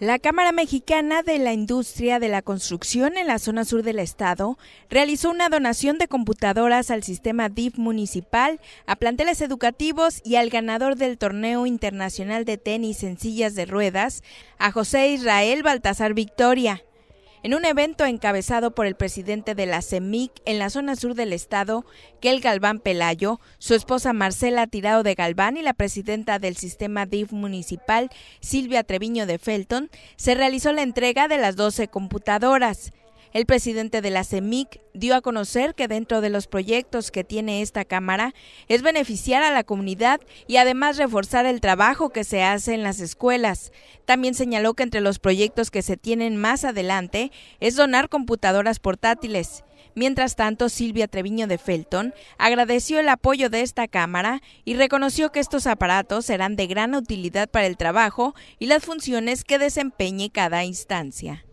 La Cámara Mexicana de la Industria de la Construcción en la zona sur del estado realizó una donación de computadoras al sistema DIF municipal, a planteles educativos y al ganador del torneo internacional de tenis en sillas de ruedas, a José Israel Baltasar Victoria en un evento encabezado por el presidente de la CEMIC e en la zona sur del estado, Kel Galván Pelayo, su esposa Marcela Tirado de Galván y la presidenta del sistema DIF municipal, Silvia Treviño de Felton, se realizó la entrega de las 12 computadoras. El presidente de la CEMIC dio a conocer que dentro de los proyectos que tiene esta Cámara es beneficiar a la comunidad y además reforzar el trabajo que se hace en las escuelas. También señaló que entre los proyectos que se tienen más adelante es donar computadoras portátiles. Mientras tanto, Silvia Treviño de Felton agradeció el apoyo de esta Cámara y reconoció que estos aparatos serán de gran utilidad para el trabajo y las funciones que desempeñe cada instancia.